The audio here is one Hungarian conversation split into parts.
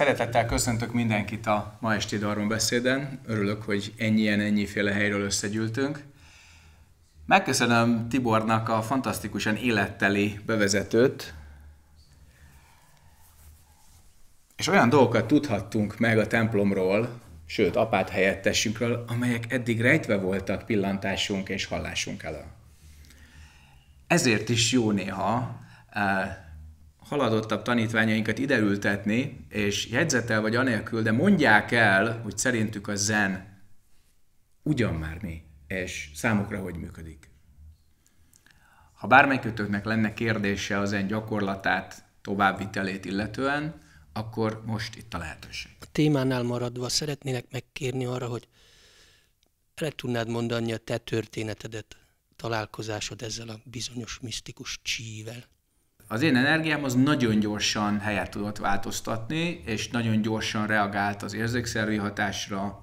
Szeretettel köszöntök mindenkit a ma esti Darwin beszéden. Örülök, hogy ennyien ennyiféle helyről összegyűltünk. Megköszönöm Tibornak a fantasztikusan életteli bevezetőt, és olyan dolgokat tudhattunk meg a templomról, sőt, apát helyettesünkről, amelyek eddig rejtve voltak pillantásunk és hallásunk elől. Ezért is jó néha eh, haladottabb tanítványainkat ideültetni, és jegyzetel vagy anélkül, de mondják el, hogy szerintük a zen ugyan már mi, és számukra hogy működik. Ha bármelyikőtöknek lenne kérdése az zen gyakorlatát, továbbvitelét illetően, akkor most itt a lehetőség. A témánál maradva szeretnének megkérni arra, hogy el tudnád mondani a te történetedet, találkozásod ezzel a bizonyos misztikus csível? az én energiám az nagyon gyorsan helyet tudott változtatni, és nagyon gyorsan reagált az érzékszervi hatásra,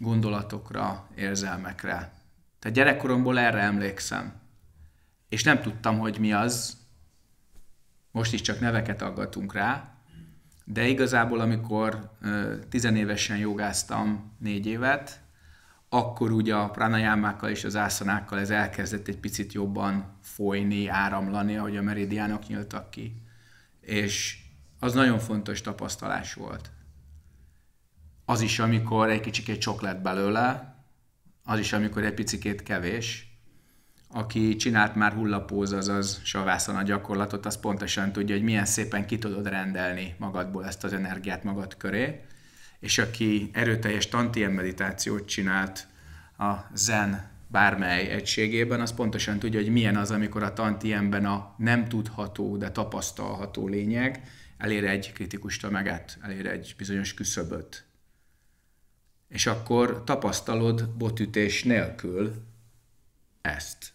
gondolatokra, érzelmekre. Tehát gyerekkoromból erre emlékszem. És nem tudtam, hogy mi az. Most is csak neveket aggatunk rá. De igazából, amikor tizenévesen jogáztam négy évet, akkor ugye a pranayámákkal és az ászanákkal ez elkezdett egy picit jobban folyni, áramlani, ahogy a meridiánok nyíltak ki. És az nagyon fontos tapasztalás volt. Az is, amikor egy kicsikét sok lett belőle, az is, amikor egy picikét kevés, aki csinált már hullapóz, azaz savászon a gyakorlatot, az pontosan tudja, hogy milyen szépen ki tudod rendelni magadból ezt az energiát magad köré, és aki erőteljes tantien meditációt csinált a zen bármely egységében, az pontosan tudja, hogy milyen az, amikor a tantienben a nem tudható, de tapasztalható lényeg elér egy kritikus tömeget, elér egy bizonyos küszöböt. És akkor tapasztalod botütés nélkül ezt.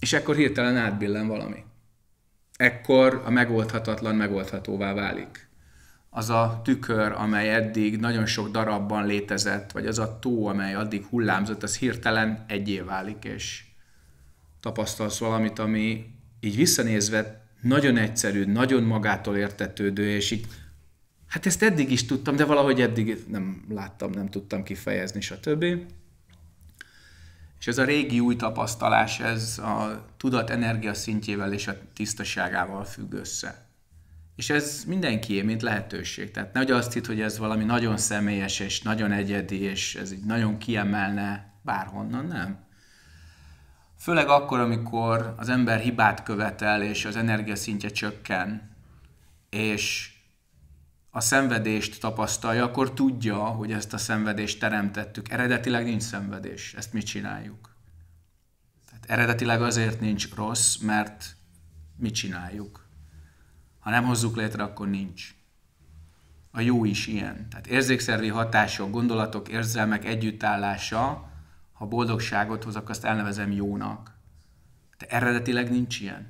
És ekkor hirtelen átbillen valami. Ekkor a megoldhatatlan megoldhatóvá válik az a tükör, amely eddig nagyon sok darabban létezett, vagy az a tó, amely addig hullámzott, az hirtelen egyé válik, és tapasztalsz valamit, ami így visszanézve nagyon egyszerű, nagyon magától értetődő, és így, hát ezt eddig is tudtam, de valahogy eddig nem láttam, nem tudtam kifejezni, stb. És ez a régi új tapasztalás, ez a tudat energia szintjével és a tisztaságával függ össze és ez mindenkié, mint lehetőség. Tehát nehogy azt hitt, hogy ez valami nagyon személyes, és nagyon egyedi, és ez így nagyon kiemelne bárhonnan, nem? Főleg akkor, amikor az ember hibát követel, és az energiaszintje csökken, és a szenvedést tapasztalja, akkor tudja, hogy ezt a szenvedést teremtettük. Eredetileg nincs szenvedés, ezt mi csináljuk. Tehát eredetileg azért nincs rossz, mert mi csináljuk ha nem hozzuk létre, akkor nincs. A jó is ilyen. Tehát érzékszervi hatások, gondolatok, érzelmek együttállása, ha boldogságot hozok, azt elnevezem jónak. De eredetileg nincs ilyen.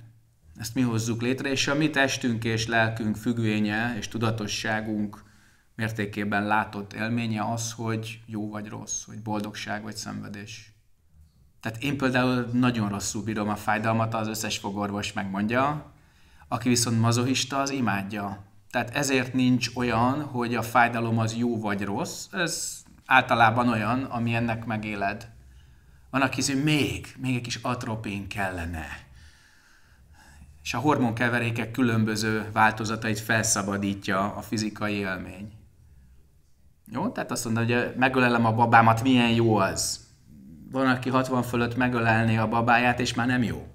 Ezt mi hozzuk létre, és a mi testünk és lelkünk függvénye és tudatosságunk mértékében látott élménye az, hogy jó vagy rossz, hogy boldogság vagy szenvedés. Tehát én például nagyon rosszul bírom a fájdalmat, az összes fogorvos megmondja, aki viszont mazohista, az imádja. Tehát ezért nincs olyan, hogy a fájdalom az jó vagy rossz, ez általában olyan, ami ennek megéled. Van, aki hogy még, még egy kis atropén kellene. És a hormonkeverékek különböző változatait felszabadítja a fizikai élmény. Jó? Tehát azt mondja, hogy megölelem a babámat, milyen jó az. Van, aki 60 fölött megölelné a babáját, és már nem jó.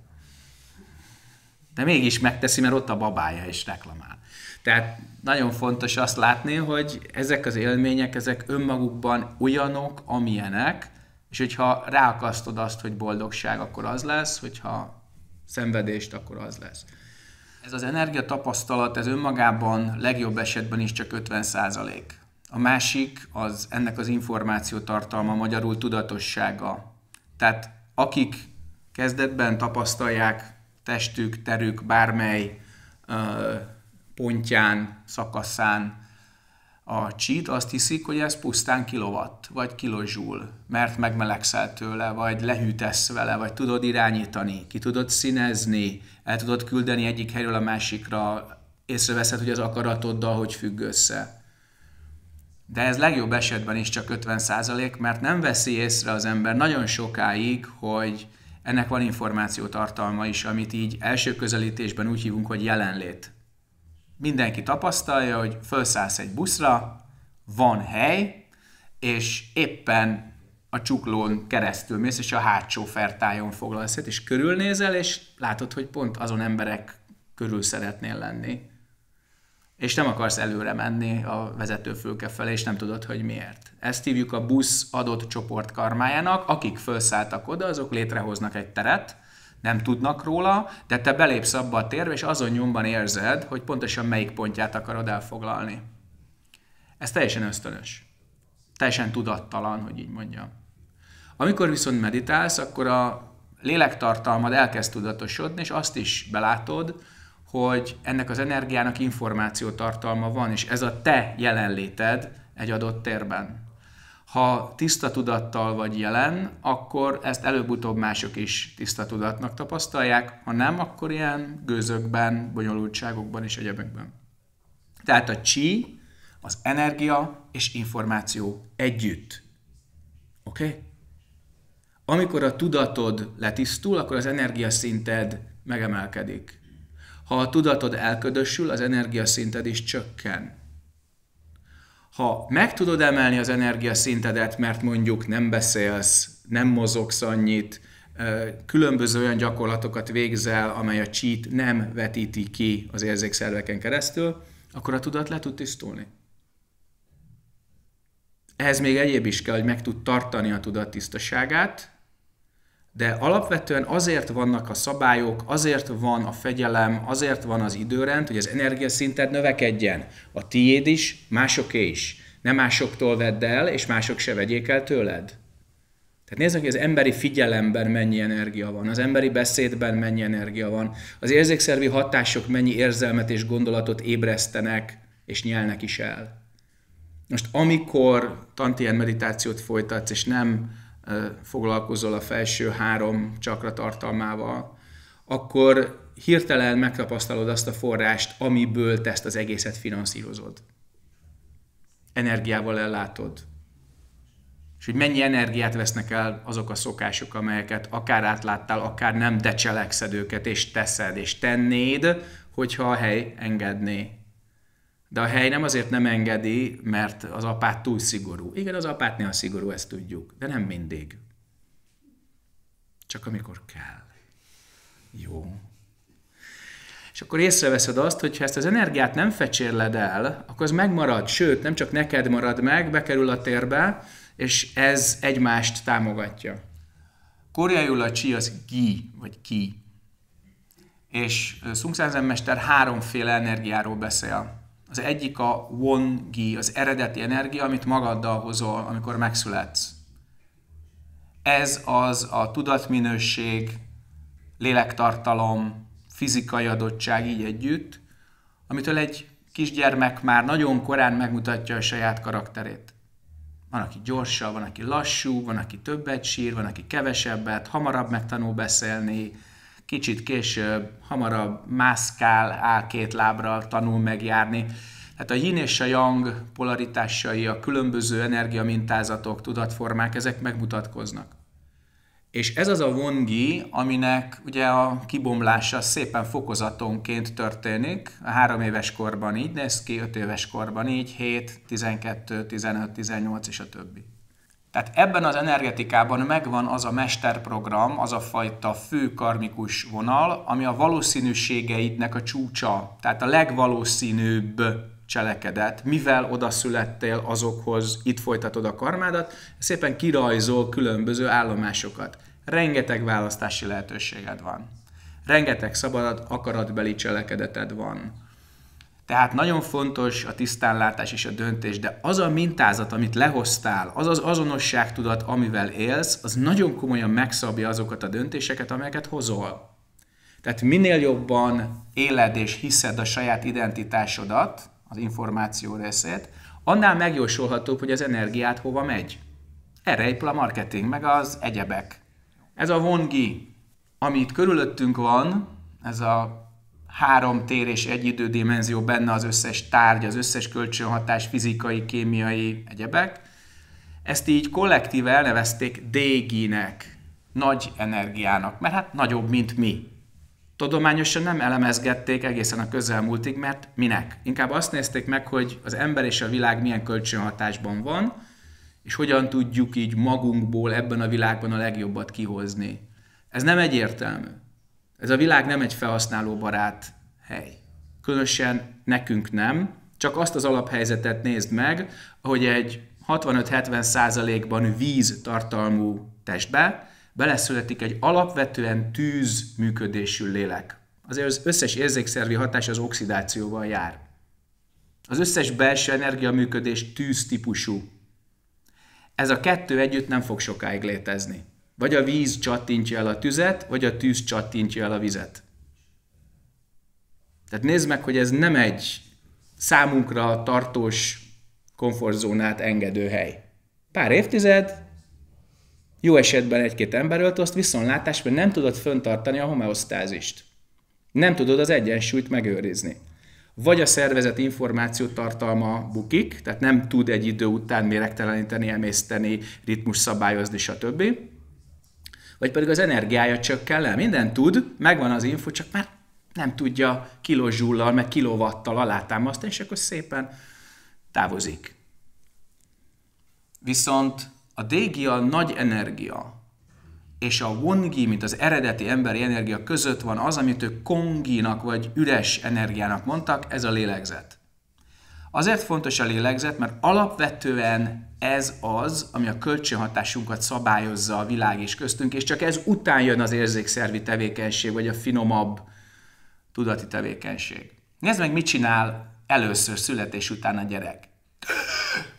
De mégis megteszi, mert ott a babája is reklamál. Tehát nagyon fontos azt látni, hogy ezek az élmények, ezek önmagukban olyanok, amilyenek, és hogyha ráakasztod azt, hogy boldogság, akkor az lesz, hogyha szenvedést, akkor az lesz. Ez az energiatapasztalat, ez önmagában legjobb esetben is csak 50 százalék. A másik az ennek az információ tartalma, magyarul tudatossága. Tehát akik kezdetben tapasztalják testük, terük bármely pontján, szakaszán a csít, azt hiszik, hogy ez pusztán kilowatt, vagy kilozsul, mert megmelegszel tőle, vagy lehűtesz vele, vagy tudod irányítani, ki tudod színezni, el tudod küldeni egyik helyről a másikra, észreveszed, hogy az akaratoddal hogy függ össze. De ez legjobb esetben is csak 50 mert nem veszi észre az ember nagyon sokáig, hogy ennek van információ tartalma is, amit így első közelítésben úgy hívunk, hogy jelenlét. Mindenki tapasztalja, hogy felszállsz egy buszra, van hely, és éppen a csuklón keresztül mész, és a hátsó fertájon foglalsz, és körülnézel, és látod, hogy pont azon emberek körül szeretnél lenni és nem akarsz előre menni a fülke felé, és nem tudod, hogy miért. Ezt hívjuk a busz adott csoport karmájának, akik felszálltak oda, azok létrehoznak egy teret, nem tudnak róla, de te belépsz abba a térbe, és azon nyomban érzed, hogy pontosan melyik pontját akarod elfoglalni. Ez teljesen ösztönös. Teljesen tudattalan, hogy így mondjam. Amikor viszont meditálsz, akkor a lélektartalmad elkezd tudatosodni, és azt is belátod, hogy ennek az energiának információ tartalma van, és ez a te jelenléted egy adott térben. Ha tiszta tudattal vagy jelen, akkor ezt előbb-utóbb mások is tiszta tudatnak tapasztalják, ha nem, akkor ilyen gőzökben, bonyolultságokban és egyebekben. Tehát a chi az energia és információ együtt. Oké? Okay? Amikor a tudatod letisztul, akkor az energiaszinted megemelkedik. Ha a tudatod elködösül, az energiaszinted is csökken. Ha meg tudod emelni az energiaszintedet, mert mondjuk nem beszélsz, nem mozogsz annyit, különböző olyan gyakorlatokat végzel, amely a csít nem vetíti ki az érzékszerveken keresztül, akkor a tudat le tud tisztulni. Ehhez még egyéb is kell, hogy meg tud tartani a tudat tisztaságát, de alapvetően azért vannak a szabályok, azért van a fegyelem, azért van az időrend, hogy az energiaszinted növekedjen. A tiéd is, másoké is. Nem másoktól vedd el, és mások se vegyék el tőled. Tehát nézzük, hogy az emberi figyelemben mennyi energia van, az emberi beszédben mennyi energia van, az érzékszervi hatások mennyi érzelmet és gondolatot ébresztenek, és nyelnek is el. Most amikor tantien meditációt folytatsz, és nem foglalkozol a felső három csakra tartalmával, akkor hirtelen megtapasztalod azt a forrást, amiből te ezt az egészet finanszírozod. Energiával ellátod. És hogy mennyi energiát vesznek el azok a szokások, amelyeket akár átláttál, akár nem, de cselekszed őket, és teszed, és tennéd, hogyha a hely engedné. De a hely nem azért nem engedi, mert az apát túl szigorú. Igen, az apát néha szigorú, ezt tudjuk, de nem mindig. Csak amikor kell. Jó. És akkor észreveszed azt, hogy ha ezt az energiát nem fecsérled el, akkor az megmarad, sőt, nem csak neked marad meg, bekerül a térbe, és ez egymást támogatja. Koreaiul a csi az gi, vagy ki. És Szungszázen mester háromféle energiáról beszél. Az egyik a wongi, az eredeti energia, amit magaddal hozol, amikor megszületsz. Ez az a tudatminőség, lélektartalom, fizikai adottság így együtt, amitől egy kisgyermek már nagyon korán megmutatja a saját karakterét. Van, aki gyorsabb, van, aki lassú, van, aki többet sír, van, aki kevesebbet, hamarabb megtanul beszélni, kicsit később, hamarabb mászkál, áll két lábra, tanul megjárni. Tehát a yin és a yang polaritásai, a különböző energiamintázatok, tudatformák, ezek megmutatkoznak. És ez az a vongi, aminek ugye a kibomlása szépen fokozatonként történik. A három éves korban így néz ki, öt éves korban így, 7, 12, 15, 18 és a többi. Tehát ebben az energetikában megvan az a mesterprogram, az a fajta fő karmikus vonal, ami a valószínűségeidnek a csúcsa, tehát a legvalószínűbb cselekedet, mivel oda születtél azokhoz, itt folytatod a karmádat, szépen kirajzol különböző állomásokat. Rengeteg választási lehetőséged van. Rengeteg szabad akaratbeli cselekedeted van tehát nagyon fontos a tisztánlátás és a döntés, de az a mintázat, amit lehoztál, az az azonosságtudat, amivel élsz, az nagyon komolyan megszabja azokat a döntéseket, amelyeket hozol. Tehát minél jobban éled és hiszed a saját identitásodat, az információ részét, annál megjósolhatóbb, hogy az energiát hova megy. Erre épül a marketing, meg az egyebek. Ez a vongi, amit körülöttünk van, ez a három tér és egy idődimenzió benne az összes tárgy, az összes kölcsönhatás, fizikai, kémiai, egyebek. Ezt így kollektíve elnevezték DG-nek, nagy energiának, mert hát nagyobb, mint mi. Tudományosan nem elemezgették egészen a közelmúltig, mert minek? Inkább azt nézték meg, hogy az ember és a világ milyen kölcsönhatásban van, és hogyan tudjuk így magunkból ebben a világban a legjobbat kihozni. Ez nem egyértelmű. Ez a világ nem egy felhasználóbarát hely. Különösen nekünk nem. Csak azt az alaphelyzetet nézd meg, hogy egy 65-70 százalékban víz tartalmú testbe beleszületik egy alapvetően tűz működésű lélek. Azért az összes érzékszervi hatás az oxidációval jár. Az összes belső energiaműködés tűz típusú. Ez a kettő együtt nem fog sokáig létezni. Vagy a víz csattintja el a tüzet, vagy a tűz csattintja el a vizet. Tehát nézd meg, hogy ez nem egy számunkra tartós komfortzónát engedő hely. Pár évtized, jó esetben egy-két ember ölt, azt viszontlátásban nem tudod föntartani a homeosztázist. Nem tudod az egyensúlyt megőrizni. Vagy a szervezet információ tartalma bukik, tehát nem tud egy idő után méregteleníteni, emészteni, ritmus szabályozni, stb vagy pedig az energiája csökken le. Minden tud, megvan az info, csak már nem tudja kilozsullal, meg kilovattal alátámasztani, és akkor szépen távozik. Viszont a dégi a nagy energia, és a wongi, mint az eredeti emberi energia között van az, amit ők konginak vagy üres energiának mondtak, ez a lélegzet. Azért fontos a lélegzet, mert alapvetően ez az, ami a kölcsönhatásunkat szabályozza a világ és köztünk, és csak ez után jön az érzékszervi tevékenység, vagy a finomabb tudati tevékenység. Nézd meg, mit csinál először születés után a gyerek.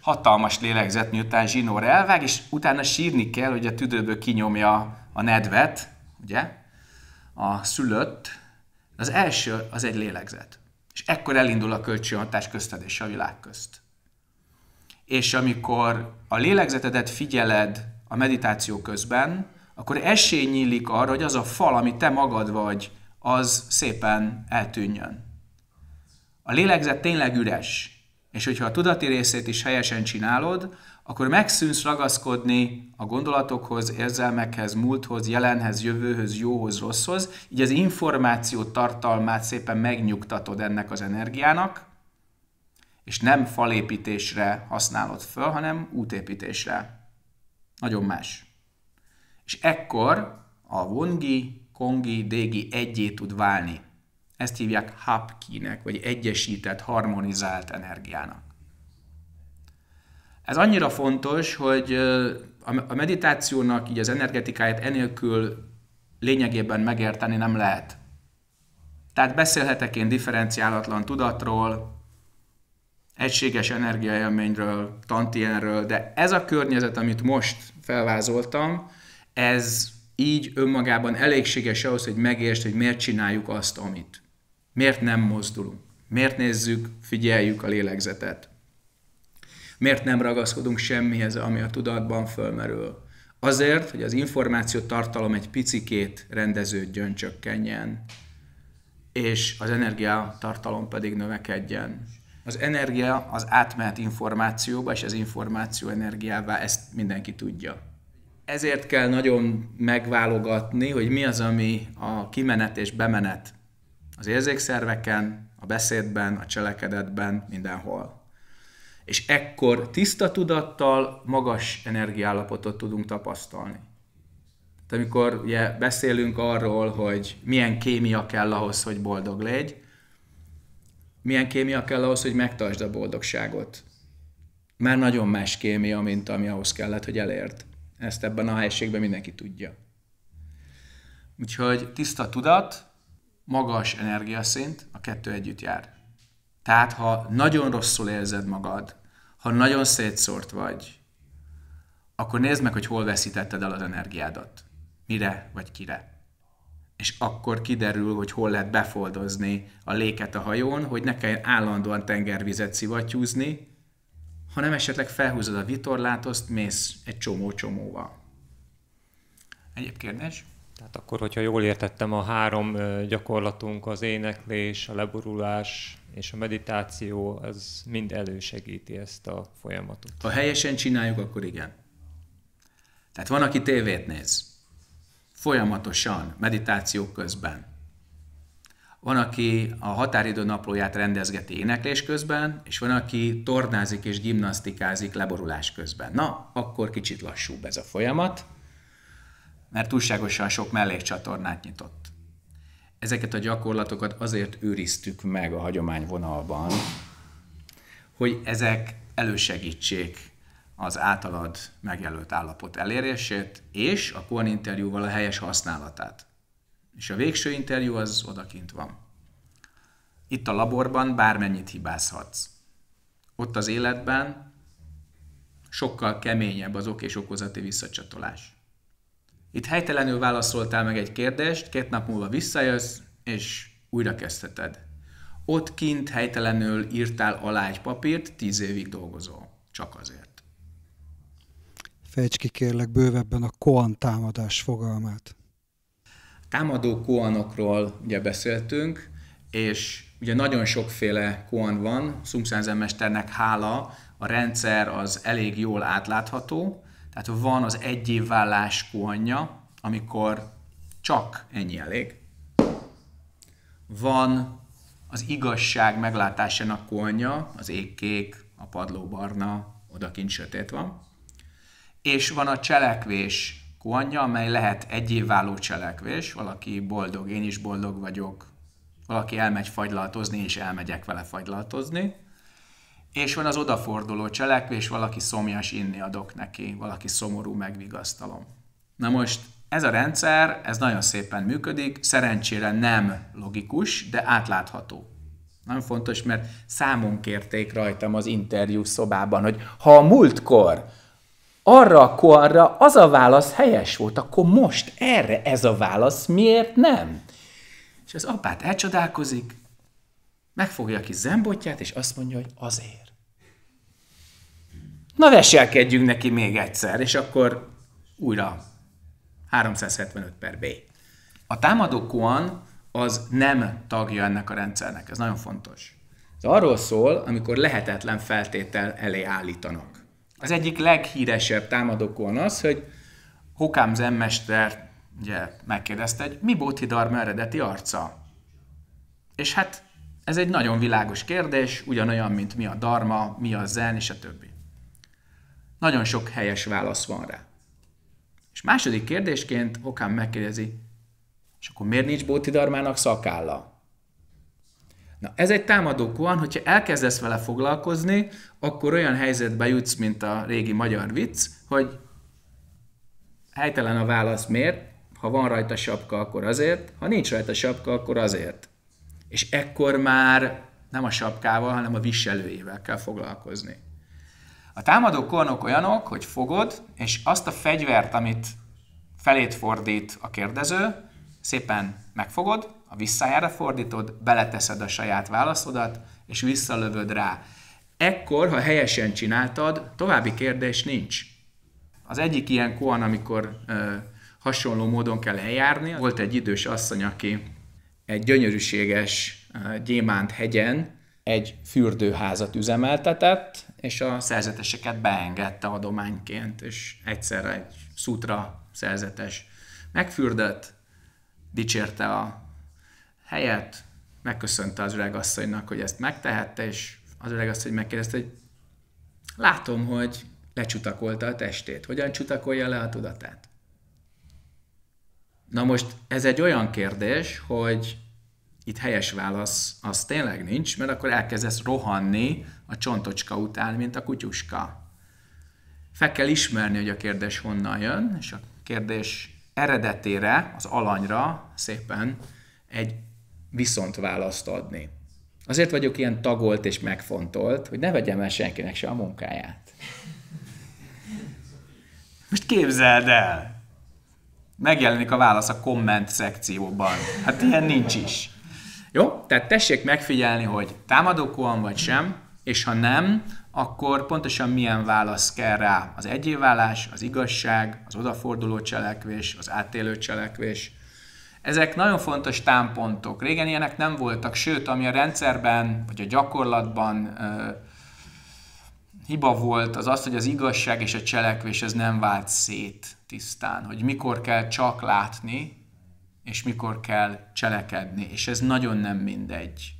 Hatalmas lélegzet, miután zsinór elvág, és utána sírni kell, hogy a tüdőből kinyomja a nedvet, ugye, a szülött. Az első az egy lélegzet. És ekkor elindul a kölcsönhatás közted és a világ közt. És amikor a lélegzetedet figyeled a meditáció közben, akkor esély nyílik arra, hogy az a fal, ami te magad vagy, az szépen eltűnjön. A lélegzet tényleg üres, és hogyha a tudati részét is helyesen csinálod, akkor megszűnsz ragaszkodni a gondolatokhoz, érzelmekhez, múlthoz, jelenhez, jövőhöz, jóhoz, rosszhoz, így az információ tartalmát szépen megnyugtatod ennek az energiának, és nem falépítésre használod föl, hanem útépítésre. Nagyon más. És ekkor a vongi, kongi, dégi egyé tud válni. Ezt hívják hapkinek, vagy egyesített, harmonizált energiának. Ez annyira fontos, hogy a meditációnak így az energetikáját enélkül lényegében megérteni nem lehet. Tehát beszélhetek én differenciálatlan tudatról, egységes energiaélményről, tantienről, de ez a környezet, amit most felvázoltam, ez így önmagában elégséges ahhoz, hogy megértsd, hogy miért csináljuk azt, amit. Miért nem mozdulunk? Miért nézzük, figyeljük a lélegzetet? Miért nem ragaszkodunk semmihez, ami a tudatban fölmerül? Azért, hogy az információ tartalom egy picikét rendeződjön, csökkenjen, és az energia tartalom pedig növekedjen. Az energia az átmehet információba, és az információ energiává, ezt mindenki tudja. Ezért kell nagyon megválogatni, hogy mi az, ami a kimenet és bemenet az érzékszerveken, a beszédben, a cselekedetben, mindenhol. És ekkor tiszta tudattal magas energiállapotot tudunk tapasztalni. Tehát amikor ugye beszélünk arról, hogy milyen kémia kell ahhoz, hogy boldog légy, milyen kémia kell ahhoz, hogy megtartsd a boldogságot. Már nagyon más kémia, mint ami ahhoz kellett, hogy elért. Ezt ebben a helységben mindenki tudja. Úgyhogy tiszta tudat, magas energiaszint, a kettő együtt jár. Tehát, ha nagyon rosszul érzed magad, ha nagyon szétszórt vagy, akkor nézd meg, hogy hol veszítetted el az energiádat. Mire vagy kire. És akkor kiderül, hogy hol lehet befoldozni a léket a hajón, hogy ne kelljen állandóan tengervizet szivattyúzni, hanem esetleg felhúzod a azt mész egy csomó-csomóval. Egyéb kérdés? Tehát akkor, hogyha jól értettem, a három gyakorlatunk az éneklés, a leborulás, és a meditáció az mind elősegíti ezt a folyamatot. Ha helyesen csináljuk, akkor igen. Tehát van, aki tévét néz. Folyamatosan, meditáció közben. Van, aki a határidő naplóját rendezgeti éneklés közben, és van, aki tornázik és gimnasztikázik leborulás közben. Na, akkor kicsit lassúbb ez a folyamat, mert túlságosan sok mellékcsatornát nyitott ezeket a gyakorlatokat azért őriztük meg a vonalban, hogy ezek elősegítsék az általad megjelölt állapot elérését, és a Korn interjúval a helyes használatát. És a végső interjú az odakint van. Itt a laborban bármennyit hibázhatsz. Ott az életben sokkal keményebb az ok és okozati visszacsatolás. Itt helytelenül válaszoltál meg egy kérdést, két nap múlva visszajössz, és újra kezdheted. Ott kint helytelenül írtál alá egy papírt, tíz évig dolgozol. Csak azért. Fejtsd ki kérlek bővebben a koan támadás fogalmát. Támadó koanokról ugye beszéltünk, és ugye nagyon sokféle koan van, Szumszenzen mesternek hála, a rendszer az elég jól átlátható, tehát van az egy vállás kohanja, amikor csak ennyi elég. Van az igazság meglátásának kohanja, az égkék, a padló barna, odakint sötét van. És van a cselekvés kohanja, amely lehet egyévváló cselekvés, valaki boldog, én is boldog vagyok, valaki elmegy fagylaltozni, és elmegyek vele fagylaltozni és van az odaforduló cselekvés, valaki szomjas inni adok neki, valaki szomorú megvigasztalom. Na most ez a rendszer, ez nagyon szépen működik, szerencsére nem logikus, de átlátható. Nagyon fontos, mert számon kérték rajtam az interjú szobában, hogy ha a múltkor arra a korra az a válasz helyes volt, akkor most erre ez a válasz miért nem? És az apát elcsodálkozik, megfogja a kis zembotját, és azt mondja, hogy azért. Na veselkedjünk neki még egyszer, és akkor újra 375 per B. A támadó Kuan az nem tagja ennek a rendszernek, ez nagyon fontos. Ez arról szól, amikor lehetetlen feltétel elé állítanak. Az egyik leghíresebb kuan az, hogy Hokám zenmester ugye, megkérdezte, hogy mi Bodhidharma eredeti arca? És hát ez egy nagyon világos kérdés, ugyanolyan, mint mi a dharma, mi a zen, és a többi. Nagyon sok helyes válasz van rá. És második kérdésként Okán megkérdezi, és akkor miért nincs Bótidarmának szakálla? Na, ez egy támadó koan, hogyha elkezdesz vele foglalkozni, akkor olyan helyzetbe jutsz, mint a régi magyar vicc, hogy helytelen a válasz miért, ha van rajta sapka, akkor azért, ha nincs rajta sapka, akkor azért. És ekkor már nem a sapkával, hanem a viselőjével kell foglalkozni. A támadó kornok olyanok, hogy fogod, és azt a fegyvert, amit felét fordít a kérdező, szépen megfogod, a visszájára fordítod, beleteszed a saját válaszodat, és visszalövöd rá. Ekkor, ha helyesen csináltad, további kérdés nincs. Az egyik ilyen koan, amikor ö, hasonló módon kell eljárni, volt egy idős asszony, aki egy gyönyörűséges ö, gyémánt hegyen egy fürdőházat üzemeltetett, és a szerzeteseket beengedte adományként, és egyszerre egy szutra szerzetes megfürdött, dicsérte a helyet, megköszönte az öregasszonynak, hogy ezt megtehette, és az öregasszony megkérdezte, hogy látom, hogy lecsutakolta a testét. Hogyan csutakolja le a tudatát? Na most ez egy olyan kérdés, hogy itt helyes válasz az tényleg nincs, mert akkor elkezdesz rohanni a csontocska után, mint a kutyuska. Fel kell ismerni, hogy a kérdés honnan jön, és a kérdés eredetére, az alanyra szépen egy viszont választ adni. Azért vagyok ilyen tagolt és megfontolt, hogy ne vegyem el senkinek se a munkáját. Most képzeld el! Megjelenik a válasz a komment szekcióban. Hát ilyen nincs is. Jó? Tehát tessék megfigyelni, hogy támadókóan vagy sem, és ha nem, akkor pontosan milyen válasz kell rá. Az egyéválás, az igazság, az odaforduló cselekvés, az átélő cselekvés. Ezek nagyon fontos támpontok. Régen ilyenek nem voltak, sőt, ami a rendszerben vagy a gyakorlatban ö, hiba volt, az az, hogy az igazság és a cselekvés ez nem vált szét tisztán, hogy mikor kell csak látni, és mikor kell cselekedni, és ez nagyon nem mindegy.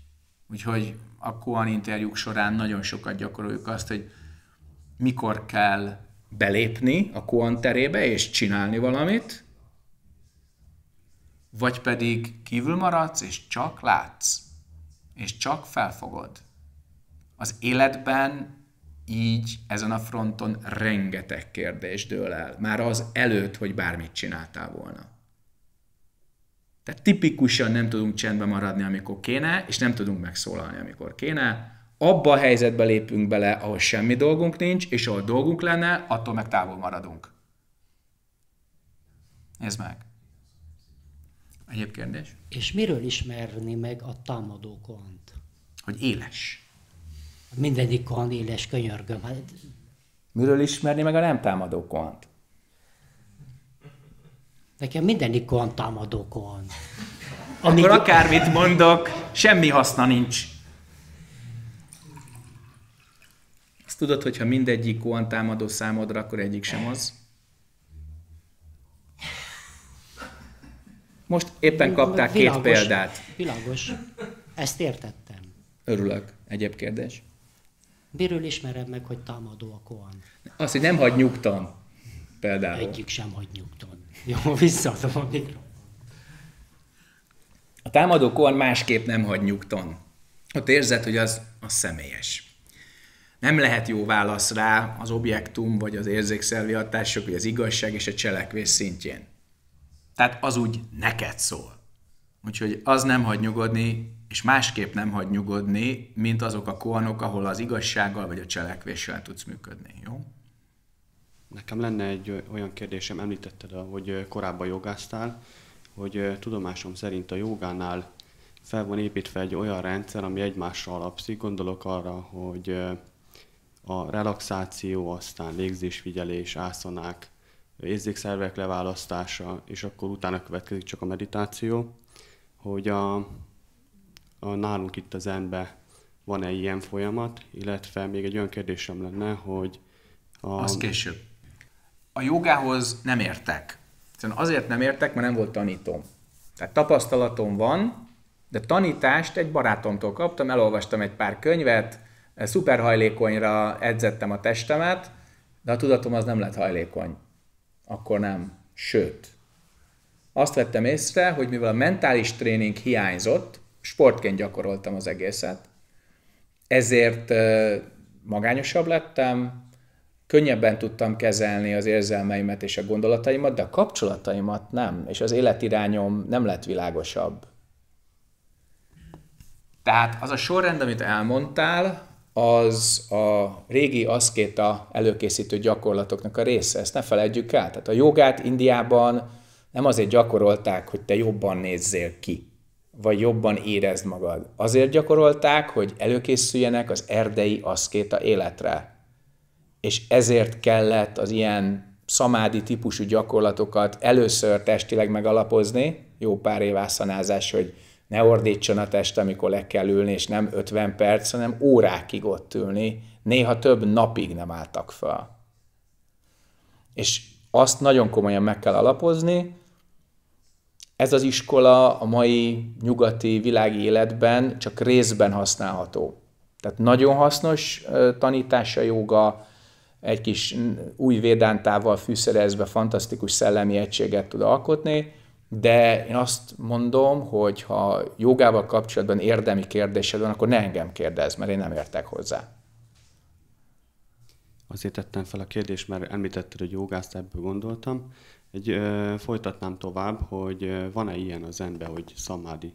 Úgyhogy a Kuan interjúk során nagyon sokat gyakoroljuk azt, hogy mikor kell belépni a Kuan terébe és csinálni valamit, vagy pedig kívül maradsz és csak látsz, és csak felfogod. Az életben így ezen a fronton rengeteg kérdés dől el, már az előtt, hogy bármit csináltál volna. Tehát tipikusan nem tudunk csendben maradni, amikor kéne, és nem tudunk megszólalni, amikor kéne. Abba a helyzetbe lépünk bele, ahol semmi dolgunk nincs, és ahol dolgunk lenne, attól meg távol maradunk. Ez meg. Egyéb kérdés? És miről ismerni meg a támadó kohant? Hogy éles. Mindegyik kohant éles, könyörgöm. Hát... Miről ismerni meg a nem támadó kohant? Nekem minden ikon támadókon. Amíg... Akkor akármit mondok, semmi haszna nincs. Azt tudod, hogyha mindegyik ikon támadó számodra, akkor egyik sem az. Most éppen kapták világos, két példát. Világos. Ezt értettem. Örülök. Egyéb kérdés? Miről ismered meg, hogy támadó a koan? Azt, hogy nem hagy nyugtan. Például. Egyik sem hagy nyugton. Jó, visszaadom a mikro. A kor másképp nem hagy nyugton. Ott érzed, hogy az, a személyes. Nem lehet jó válasz rá az objektum vagy az érzékszervi hatások, vagy az igazság és a cselekvés szintjén. Tehát az úgy neked szól. Úgyhogy az nem hagy nyugodni, és másképp nem hagy nyugodni, mint azok a kornok, ahol az igazsággal vagy a cselekvéssel tudsz működni. Jó? Nekem lenne egy olyan kérdésem, említetted, hogy korábban jogáztál, hogy tudomásom szerint a jogánál fel van építve egy olyan rendszer, ami egymásra alapszik. Gondolok arra, hogy a relaxáció, aztán légzésfigyelés, ászonák, érzékszervek leválasztása, és akkor utána következik csak a meditáció, hogy a, a nálunk itt az ember van-e ilyen folyamat, illetve még egy olyan kérdésem lenne, hogy a... Az később a jogához nem értek. Szóval azért nem értek, mert nem volt tanítom. Tehát tapasztalatom van, de tanítást egy barátomtól kaptam, elolvastam egy pár könyvet, szuperhajlékonyra edzettem a testemet, de a tudatom az nem lett hajlékony. Akkor nem. Sőt, azt vettem észre, hogy mivel a mentális tréning hiányzott, sportként gyakoroltam az egészet, ezért magányosabb lettem, könnyebben tudtam kezelni az érzelmeimet és a gondolataimat, de a kapcsolataimat nem, és az életirányom nem lett világosabb. Tehát az a sorrend, amit elmondtál, az a régi aszkéta előkészítő gyakorlatoknak a része. Ezt ne felejtjük el. Tehát a jogát Indiában nem azért gyakorolták, hogy te jobban nézzél ki, vagy jobban érezd magad. Azért gyakorolták, hogy előkészüljenek az erdei aszkéta életre és ezért kellett az ilyen szamádi típusú gyakorlatokat először testileg megalapozni, jó pár év ászanázás, hogy ne ordítson a test, amikor le kell ülni, és nem 50 perc, hanem órákig ott ülni, néha több napig nem álltak fel. És azt nagyon komolyan meg kell alapozni, ez az iskola a mai nyugati világi életben csak részben használható. Tehát nagyon hasznos tanítása joga, egy kis új védántával fűszerezve fantasztikus szellemi egységet tud alkotni, de én azt mondom, hogy ha jogával kapcsolatban érdemi kérdésed van, akkor ne engem kérdezz, mert én nem értek hozzá. Azért tettem fel a kérdést, mert említetted, hogy jogászt ebből gondoltam. Egy, ö, folytatnám tovább, hogy van-e ilyen az ember, hogy szamádi?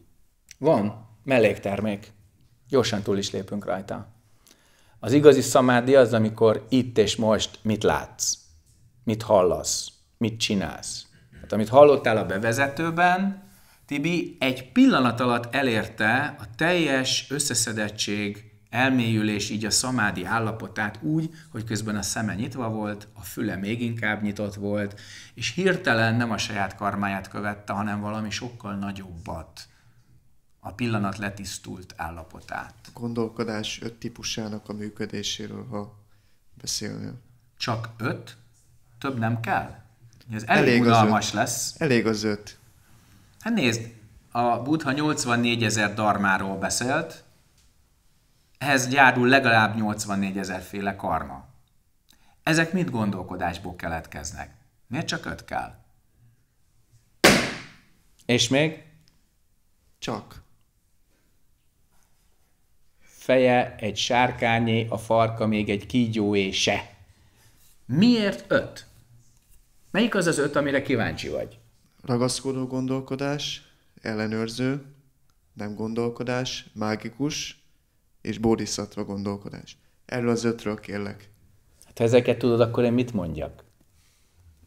Van, melléktermék. Gyorsan túl is lépünk rajta. Az igazi szamádi az, amikor itt és most mit látsz, mit hallasz, mit csinálsz. Hát amit hallottál a bevezetőben, Tibi egy pillanat alatt elérte a teljes összeszedettség, elmélyülés így a szamádi állapotát úgy, hogy közben a szeme nyitva volt, a füle még inkább nyitott volt, és hirtelen nem a saját karmáját követte, hanem valami sokkal nagyobbat a pillanat letisztult állapotát. A gondolkodás öt típusának a működéséről, ha beszélnél. Csak öt? Több nem kell? Ez elég, elég az öt. lesz. Elég az öt. Hát nézd, a Buddha 84 ezer darmáról beszélt, ehhez járul legalább 84 ezer féle karma. Ezek mind gondolkodásból keletkeznek. Miért csak öt kell? És még? Csak feje egy sárkányé, a farka még egy kígyóé se. Miért öt? Melyik az az öt, amire kíváncsi vagy? Ragaszkodó gondolkodás, ellenőrző, nem gondolkodás, mágikus és bódiszatva gondolkodás. Erről az ötről kérlek. Hát ha ezeket tudod, akkor én mit mondjak?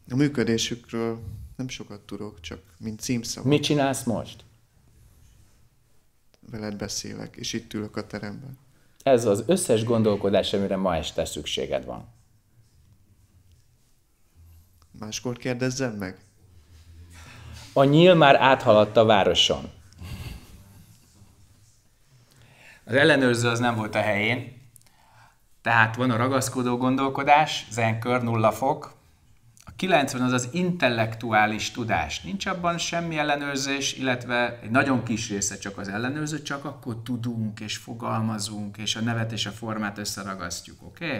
A működésükről nem sokat tudok, csak mint címszavak. Mit csinálsz most? veled beszélek, és itt ülök a teremben. Ez az összes gondolkodás, amire ma este szükséged van. Máskor kérdezzem meg? A nyíl már áthaladt a városon. Az ellenőrző az nem volt a helyén, tehát van a ragaszkodó gondolkodás, zenkör, nulla fok, 90 az az intellektuális tudás. Nincs abban semmi ellenőrzés, illetve egy nagyon kis része csak az ellenőrző, csak akkor tudunk és fogalmazunk, és a nevet és a formát összeragasztjuk, oké? Okay?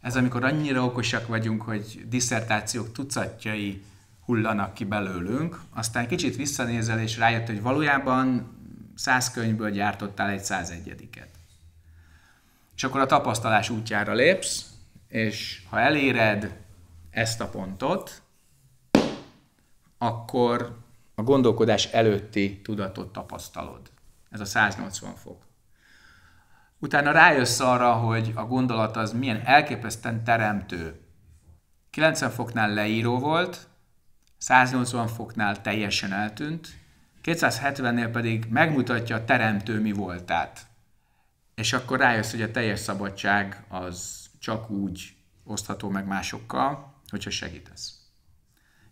Ez amikor annyira okosak vagyunk, hogy diszertációk tucatjai hullanak ki belőlünk, aztán kicsit visszanézel, és rájött, hogy valójában száz könyvből gyártottál egy 101-et. És akkor a tapasztalás útjára lépsz, és ha eléred, ezt a pontot, akkor a gondolkodás előtti tudatot tapasztalod. Ez a 180 fok. Utána rájössz arra, hogy a gondolat az milyen elképesztően teremtő. 90 foknál leíró volt, 180 foknál teljesen eltűnt, 270-nél pedig megmutatja a teremtő mi voltát. És akkor rájössz, hogy a teljes szabadság az csak úgy osztható meg másokkal, hogyha segítesz.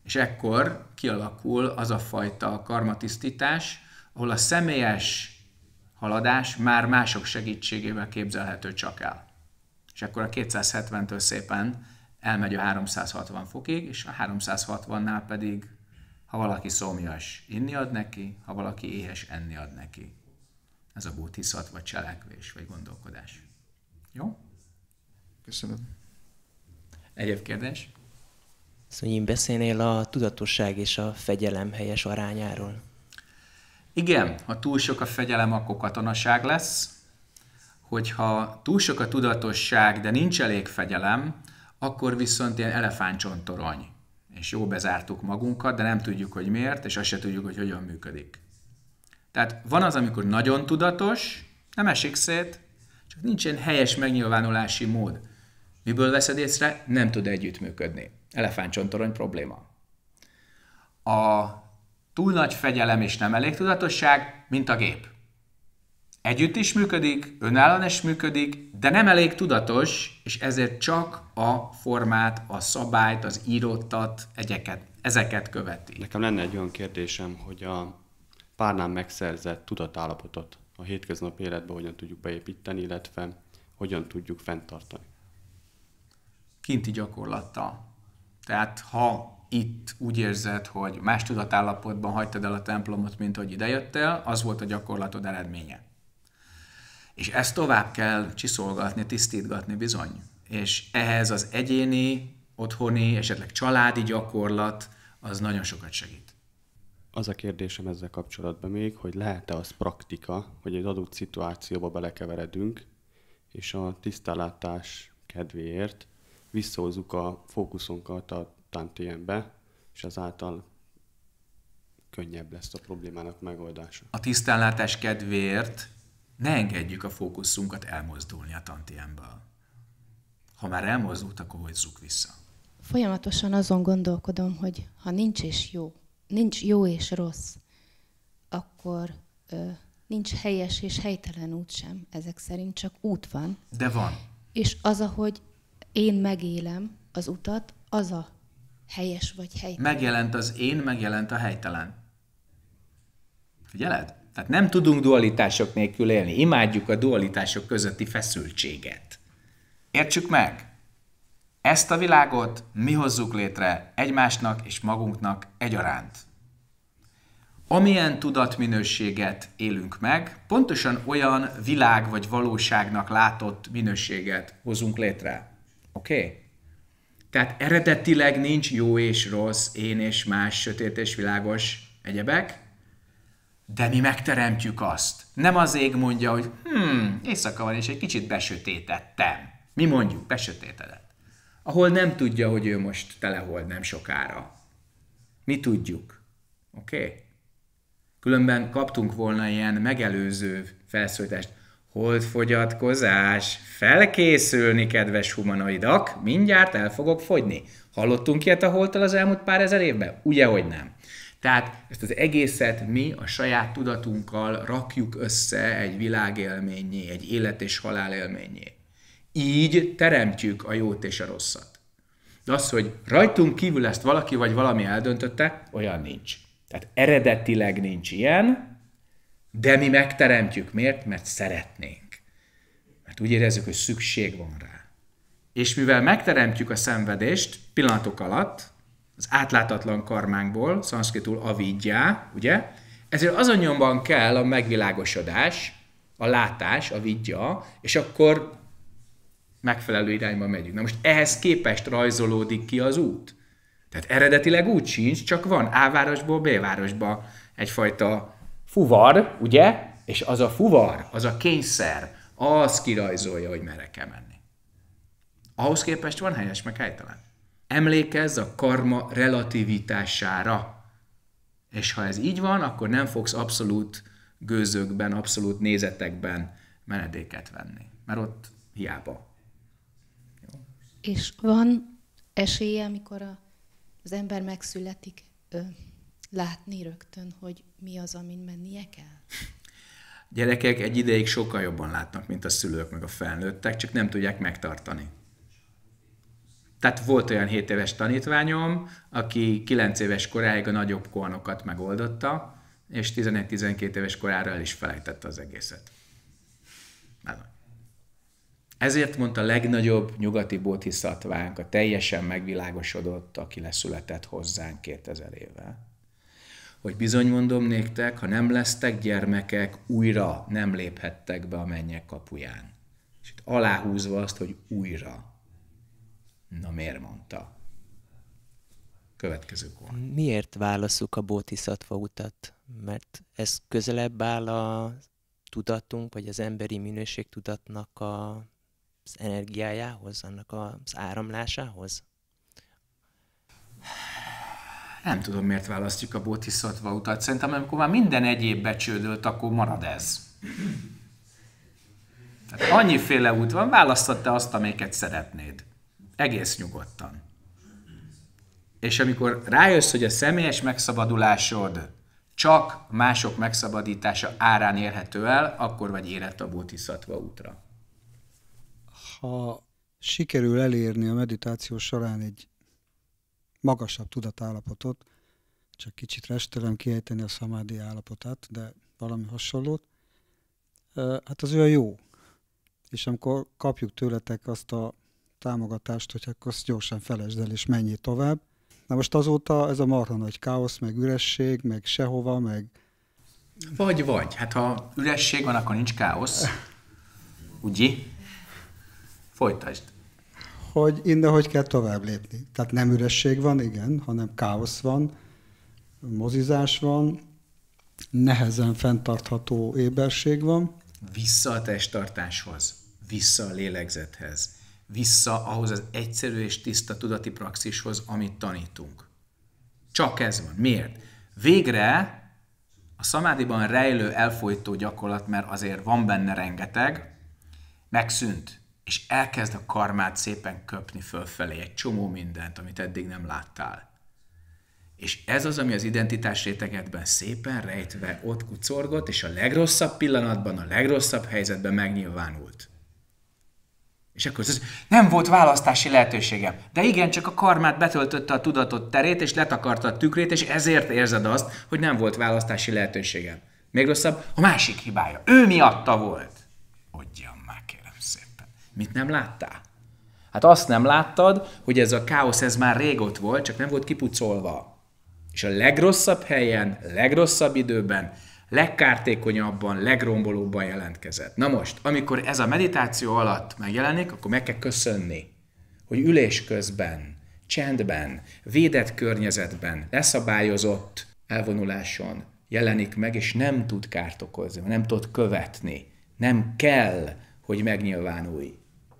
És ekkor kialakul az a fajta karmatisztítás, ahol a személyes haladás már mások segítségével képzelhető csak el. És akkor a 270-től szépen elmegy a 360 fokig, és a 360-nál pedig, ha valaki szomjas, inni ad neki, ha valaki éhes, enni ad neki. Ez a bútiszat, vagy cselekvés, vagy gondolkodás. Jó? Köszönöm. Egyéb kérdés? Azt mondja, beszélnél a tudatosság és a fegyelem helyes arányáról. Igen, ha túl sok a fegyelem, akkor katonaság lesz. Hogyha túl sok a tudatosság, de nincs elég fegyelem, akkor viszont ilyen elefántcsontorony. És jó bezártuk magunkat, de nem tudjuk, hogy miért, és azt se tudjuk, hogy hogyan működik. Tehát van az, amikor nagyon tudatos, nem esik szét, csak nincsen helyes megnyilvánulási mód. Miből veszed észre? Nem tud együttműködni. Elefántcsontorony probléma. A túl nagy fegyelem és nem elég tudatosság, mint a gép. Együtt is működik, önállóan is működik, de nem elég tudatos, és ezért csak a formát, a szabályt, az írottat, egyeket, ezeket követi. Nekem lenne egy olyan kérdésem, hogy a párnám megszerzett tudatállapotot a hétköznapi életbe hogyan tudjuk beépíteni, illetve hogyan tudjuk fenntartani. Kinti gyakorlattal. Tehát ha itt úgy érzed, hogy más tudatállapotban hagytad el a templomot, mint hogy idejöttél, az volt a gyakorlatod eredménye. És ezt tovább kell csiszolgatni, tisztítgatni bizony. És ehhez az egyéni, otthoni, esetleg családi gyakorlat az nagyon sokat segít. Az a kérdésem ezzel kapcsolatban még, hogy lehet-e az praktika, hogy egy adott szituációba belekeveredünk, és a tisztálátás kedvéért visszahozzuk a fókuszunkat a tantienbe, és azáltal könnyebb lesz a problémának megoldása. A tisztánlátás kedvéért ne engedjük a fókuszunkat elmozdulni a tantiemből. Ha már elmozdult, akkor hozzuk vissza. Folyamatosan azon gondolkodom, hogy ha nincs és jó, nincs jó és rossz, akkor ö, nincs helyes és helytelen út sem. Ezek szerint csak út van. De van. És az, ahogy én megélem az utat, az a helyes vagy helytelen. Megjelent az én, megjelent a helytelen. Figyeled? Tehát nem tudunk dualitások nélkül élni. Imádjuk a dualitások közötti feszültséget. Értsük meg! Ezt a világot mi hozzuk létre egymásnak és magunknak egyaránt. Amilyen tudatminőséget élünk meg, pontosan olyan világ vagy valóságnak látott minőséget hozunk létre. Oké? Okay? Tehát eredetileg nincs jó és rossz, én és más, sötét és világos egyebek, de mi megteremtjük azt. Nem az ég mondja, hogy hmm, éjszaka van, és egy kicsit besötétettem. Mi mondjuk, besötétedett. Ahol nem tudja, hogy ő most telehold nem sokára. Mi tudjuk. Oké? Okay? Különben kaptunk volna ilyen megelőző felszólítást. Holdfogyatkozás. Felkészülni, kedves humanoidak, mindjárt el fogok fogyni. Hallottunk ilyet a holttal az elmúlt pár ezer évben? Ugye, hogy nem. Tehát ezt az egészet mi a saját tudatunkkal rakjuk össze egy világélményé, egy élet és halál élményé. Így teremtjük a jót és a rosszat. De az, hogy rajtunk kívül ezt valaki vagy valami eldöntötte, olyan nincs. Tehát eredetileg nincs ilyen, de mi megteremtjük. Miért? Mert szeretnénk. Mert úgy érezzük, hogy szükség van rá. És mivel megteremtjük a szenvedést pillanatok alatt, az átlátatlan karmánkból, szanszkritul avidjá, ugye? Ezért azonnyomban kell a megvilágosodás, a látás, a vidja, és akkor megfelelő irányba megyünk. Na most ehhez képest rajzolódik ki az út. Tehát eredetileg úgy sincs, csak van A városból B városba egyfajta fuvar, ugye? És az a fuvar, az a kényszer, az kirajzolja, hogy merre kell menni. Ahhoz képest van helyes, meg helytelen. Emlékezz a karma relativitására. És ha ez így van, akkor nem fogsz abszolút gőzökben, abszolút nézetekben menedéket venni. Mert ott hiába. Jó? És van esélye, amikor a, az ember megszületik? látni rögtön, hogy mi az, amin mennie kell? Gyerekek egy ideig sokkal jobban látnak, mint a szülők meg a felnőttek, csak nem tudják megtartani. Tehát volt olyan 7 éves tanítványom, aki 9 éves koráig a nagyobb kornokat megoldotta, és 11-12 éves korára el is felejtette az egészet. Ezért mondta a legnagyobb nyugati bodhisattvánk, a teljesen megvilágosodott, aki leszületett hozzánk 2000 évvel, hogy bizony mondom néktek, ha nem lesztek gyermekek, újra nem léphettek be a mennyek kapuján. És itt aláhúzva azt, hogy újra. Na miért mondta? Következő kor. Miért válaszuk a bótiszatva utat? Mert ez közelebb áll a tudatunk, vagy az emberi minőség tudatnak a, az energiájához, annak az áramlásához? nem tudom, miért választjuk a bodhisattva utat. Szerintem, amikor már minden egyéb becsődölt, akkor marad ez. Tehát annyiféle út van, választod te azt, amiket szeretnéd. Egész nyugodtan. És amikor rájössz, hogy a személyes megszabadulásod csak mások megszabadítása árán érhető el, akkor vagy érett a bodhisattva útra. Ha sikerül elérni a meditáció során egy magasabb tudatállapotot, csak kicsit restelem kiejteni a szamádi állapotát, de valami hasonlót, hát az olyan jó. És amikor kapjuk tőletek azt a támogatást, hogy akkor azt gyorsan felejtsd el, és mennyi tovább. Na most azóta ez a marha nagy káosz, meg üresség, meg sehova, meg... Vagy, vagy. Hát ha üresség van, akkor nincs káosz. Ugye? Folytasd hogy innen hogy kell tovább lépni. Tehát nem üresség van, igen, hanem káosz van, mozizás van, nehezen fenntartható éberség van. Vissza a testtartáshoz, vissza a lélegzethez, vissza ahhoz az egyszerű és tiszta tudati praxishoz, amit tanítunk. Csak ez van. Miért? Végre a szamádiban rejlő elfolytó gyakorlat, mert azért van benne rengeteg, megszűnt és elkezd a karmát szépen köpni fölfelé egy csomó mindent, amit eddig nem láttál. És ez az, ami az identitás rétegedben szépen rejtve ott kucorgott, és a legrosszabb pillanatban, a legrosszabb helyzetben megnyilvánult. És akkor ez nem volt választási lehetőségem. De igen, csak a karmát betöltötte a tudatot terét, és letakarta a tükrét, és ezért érzed azt, hogy nem volt választási lehetőségem. Még rosszabb, a másik hibája. Ő miatta volt. Odjam. Mit nem láttál? Hát azt nem láttad, hogy ez a káosz ez már rég ott volt, csak nem volt kipucolva. És a legrosszabb helyen, legrosszabb időben, legkártékonyabban, legrombolóbban jelentkezett. Na most, amikor ez a meditáció alatt megjelenik, akkor meg kell köszönni, hogy ülés közben, csendben, védett környezetben, leszabályozott elvonuláson jelenik meg, és nem tud kárt okozni, nem tud követni. Nem kell, hogy megnyilvánulj.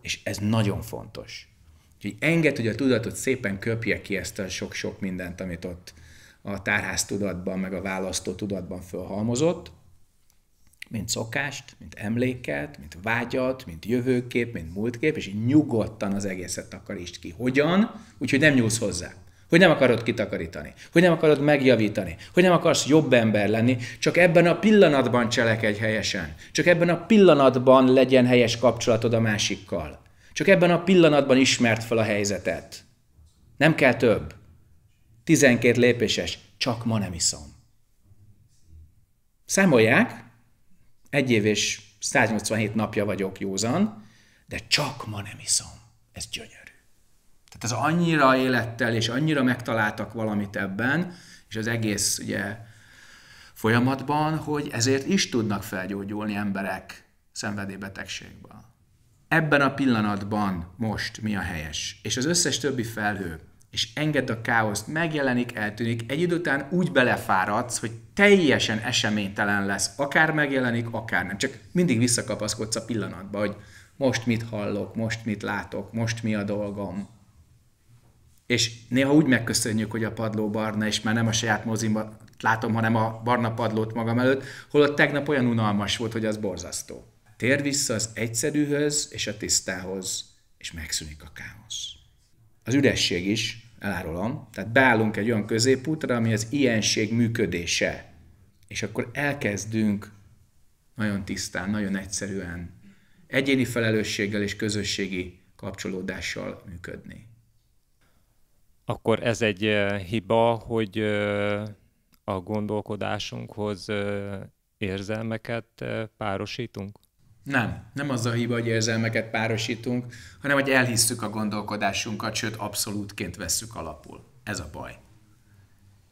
És ez nagyon fontos. Úgyhogy enged, hogy a tudatot szépen köpje ki ezt a sok-sok mindent, amit ott a tárház tudatban, meg a választó tudatban fölhalmozott, mint szokást, mint emléket, mint vágyat, mint jövőkép, mint múltkép, és így nyugodtan az egészet takarítsd ki. Hogyan? Úgyhogy nem nyúlsz hozzá. Hogy nem akarod kitakarítani, hogy nem akarod megjavítani, hogy nem akarsz jobb ember lenni, csak ebben a pillanatban cselekedj helyesen. Csak ebben a pillanatban legyen helyes kapcsolatod a másikkal. Csak ebben a pillanatban ismert fel a helyzetet. Nem kell több. 12 lépéses, csak ma nem iszom. Számolják, egy év és 187 napja vagyok józan, de csak ma nem iszom. Ez gyönyörű. Tehát ez annyira élettel, és annyira megtaláltak valamit ebben, és az egész ugye folyamatban, hogy ezért is tudnak felgyógyulni emberek szenvedélybetegségből. Ebben a pillanatban most mi a helyes, és az összes többi felhő, és enged a káoszt, megjelenik, eltűnik, egy idő után úgy belefáradsz, hogy teljesen eseménytelen lesz, akár megjelenik, akár nem. Csak mindig visszakapaszkodsz a pillanatba, hogy most mit hallok, most mit látok, most mi a dolgom, és néha úgy megköszönjük, hogy a padló barna, és már nem a saját mozimban látom, hanem a barna padlót magam előtt, holott tegnap olyan unalmas volt, hogy az borzasztó. Tér vissza az egyszerűhöz és a tisztához, és megszűnik a káosz. Az üresség is, elárulom, tehát beállunk egy olyan középútra, ami az ilyenség működése, és akkor elkezdünk nagyon tisztán, nagyon egyszerűen, egyéni felelősséggel és közösségi kapcsolódással működni akkor ez egy hiba, hogy a gondolkodásunkhoz érzelmeket párosítunk? Nem, nem az a hiba, hogy érzelmeket párosítunk, hanem hogy elhisszük a gondolkodásunkat, sőt abszolútként vesszük alapul. Ez a baj.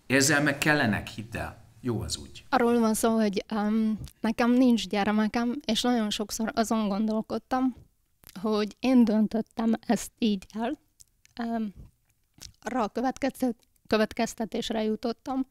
Érzelmek kellenek, hidd el. Jó az úgy. Arról van szó, hogy um, nekem nincs gyermekem, és nagyon sokszor azon gondolkodtam, hogy én döntöttem ezt így el, um, arra a következtetésre jutottam,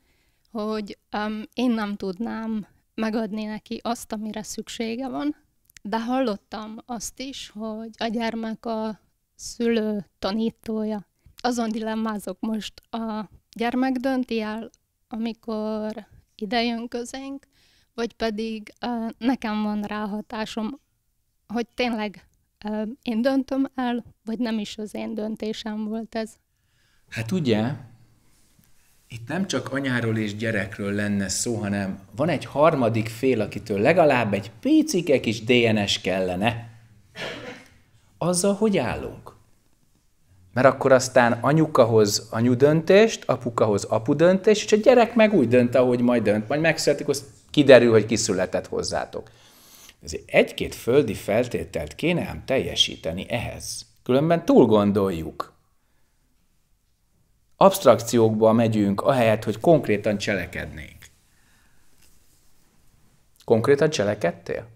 hogy um, én nem tudnám megadni neki azt, amire szüksége van, de hallottam azt is, hogy a gyermek a szülő tanítója. Azon dilemmázok most, a gyermek dönti el, amikor idejön közénk, vagy pedig uh, nekem van ráhatásom, hogy tényleg uh, én döntöm el, vagy nem is az én döntésem volt ez. Hát ugye, itt nem csak anyáról és gyerekről lenne szó, hanem van egy harmadik fél, akitől legalább egy picike kis DNS kellene. Azzal hogy állunk? Mert akkor aztán anyukahoz anyu döntést, apukahoz apu döntést, és a gyerek meg úgy dönt, ahogy majd dönt. Majd megszületik, az kiderül, hogy kiszületett hozzátok. Ezért egy-két földi feltételt kéne ám teljesíteni ehhez. Különben túl gondoljuk abstrakciókba megyünk, ahelyett, hogy konkrétan cselekednénk. Konkrétan cselekedtél?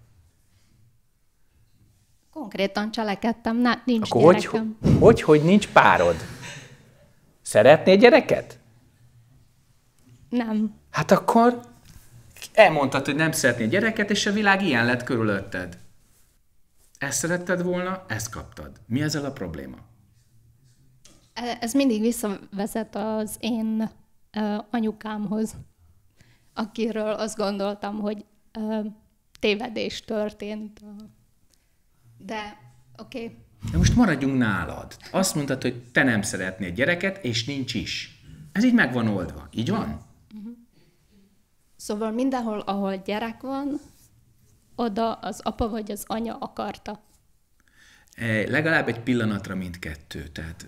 Konkrétan cselekedtem, Na, nincs Akkor gyerekem. Hogy, hogy, hogy nincs párod? Szeretnél gyereket? Nem. Hát akkor elmondtad, hogy nem szeretnél gyereket, és a világ ilyen lett körülötted. Ezt szeretted volna, ezt kaptad. Mi ezzel a probléma? Ez mindig visszavezet az én anyukámhoz, akiről azt gondoltam, hogy tévedés történt. De oké. Okay. De most maradjunk nálad. Azt mondtad, hogy te nem szeretnél gyereket, és nincs is. Ez így meg van oldva, így van? Mhm. Szóval mindenhol, ahol gyerek van, oda az apa vagy az anya akarta. E, legalább egy pillanatra mindkettő. Tehát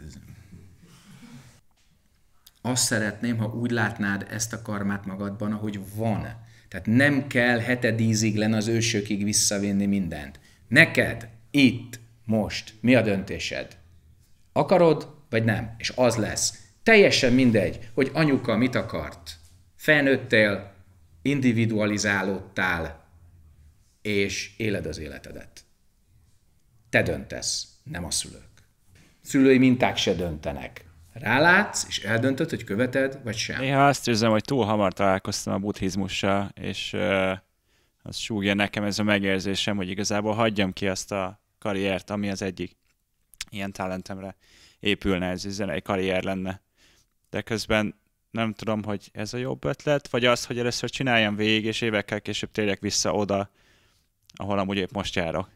azt szeretném, ha úgy látnád ezt a karmát magadban, ahogy van. Tehát nem kell hetedízig len az ősökig visszavinni mindent. Neked, itt, most, mi a döntésed? Akarod, vagy nem? És az lesz. Teljesen mindegy, hogy anyuka mit akart. Felnőttél, individualizálódtál, és éled az életedet. Te döntesz, nem a szülők. Szülői minták se döntenek. Rálátsz, és eldöntöd, hogy követed, vagy sem. Néha azt érzem, hogy túl hamar találkoztam a buddhizmussal, és uh, az súgja nekem ez a megérzésem, hogy igazából hagyjam ki azt a karriert, ami az egyik ilyen talentemre épülne, ez egy zenei karrier lenne. De közben nem tudom, hogy ez a jobb ötlet, vagy az, hogy először csináljam végig, és évekkel később térjek vissza oda, ahol amúgy épp most járok.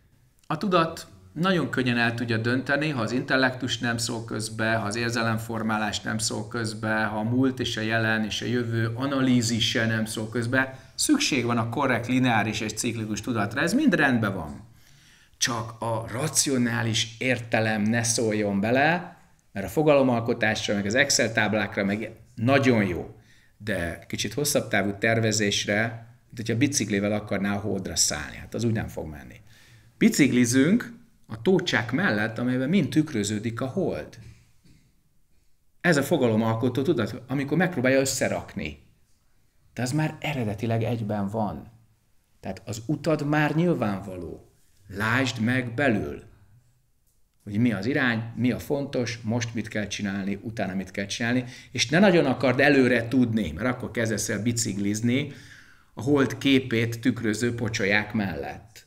A tudat nagyon könnyen el tudja dönteni, ha az intellektus nem szól közbe, ha az érzelemformálás nem szól közbe, ha a múlt és a jelen és a jövő analízise nem szól közbe. Szükség van a korrekt, lineáris és ciklikus tudatra, ez mind rendben van. Csak a racionális értelem ne szóljon bele, mert a fogalomalkotásra, meg az Excel táblákra meg nagyon jó, de kicsit hosszabb távú tervezésre, mint hogyha biciklivel akarná a hódra szállni, hát az úgy nem fog menni. Biciklizünk, a tócsák mellett, amelyben mind tükröződik a hold. Ez a fogalomalkotó tudat, amikor megpróbálja összerakni. De az már eredetileg egyben van. Tehát az utad már nyilvánvaló. Lásd meg belül, hogy mi az irány, mi a fontos, most mit kell csinálni, utána mit kell csinálni, és ne nagyon akard előre tudni, mert akkor kezdesz el biciklizni a hold képét tükröző pocsolyák mellett.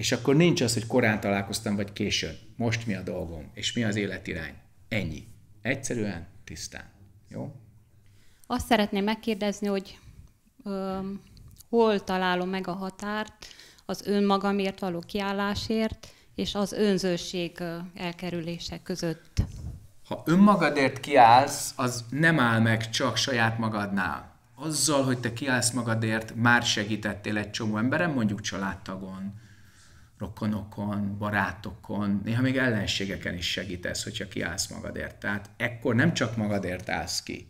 És akkor nincs az, hogy korán találkoztam, vagy későn. Most mi a dolgom, és mi az életirány. Ennyi. Egyszerűen, tisztán. Jó? Azt szeretném megkérdezni, hogy ö, hol találom meg a határt az önmagamért való kiállásért, és az önzőség elkerülése között. Ha önmagadért kiállsz, az nem áll meg csak saját magadnál. Azzal, hogy te kiállsz magadért, már segítettél egy csomó emberen, mondjuk családtagon, rokonokon, barátokon, néha még ellenségeken is segítesz, hogyha kiállsz magadért. Tehát ekkor nem csak magadért állsz ki.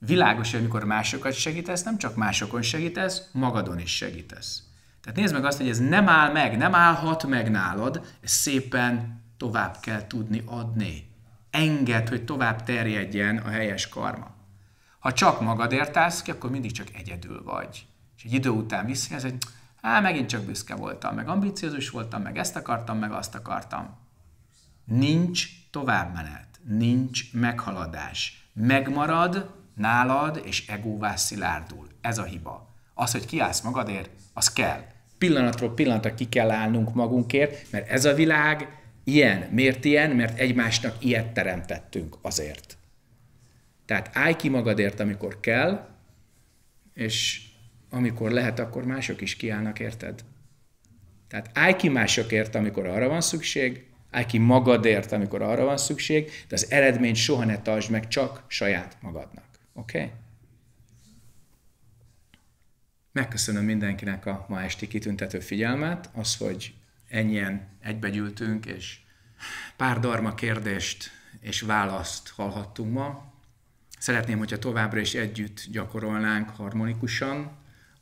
Világos, hogy amikor másokat segítesz, nem csak másokon segítesz, magadon is segítesz. Tehát nézd meg azt, hogy ez nem áll meg, nem állhat meg nálad, ezt szépen tovább kell tudni adni. Engedd, hogy tovább terjedjen a helyes karma. Ha csak magadért állsz ki, akkor mindig csak egyedül vagy. És egy idő után visszajelz, hogy Á, megint csak büszke voltam, meg ambiciózus voltam, meg ezt akartam, meg azt akartam. Nincs továbbmenet, nincs meghaladás. Megmarad nálad, és egóvá szilárdul. Ez a hiba. Az, hogy kiállsz magadért, az kell. Pillanatról pillanatra ki kell állnunk magunkért, mert ez a világ ilyen. Miért ilyen? Mert egymásnak ilyet teremtettünk azért. Tehát állj ki magadért, amikor kell, és amikor lehet, akkor mások is kiállnak, érted? Tehát állj ki másokért, amikor arra van szükség, állj ki magadért, amikor arra van szükség, de az eredményt soha ne tartsd meg csak saját magadnak. Oké? Okay? Megköszönöm mindenkinek a ma esti kitüntető figyelmet, az, hogy ennyien egybegyűltünk, és pár darma kérdést és választ hallhattunk ma. Szeretném, hogyha továbbra is együtt gyakorolnánk harmonikusan,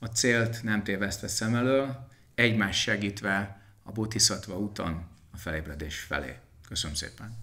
a célt nem tévesztve szem elől, egymás segítve a bodhisattva úton a felébredés felé. Köszönöm szépen!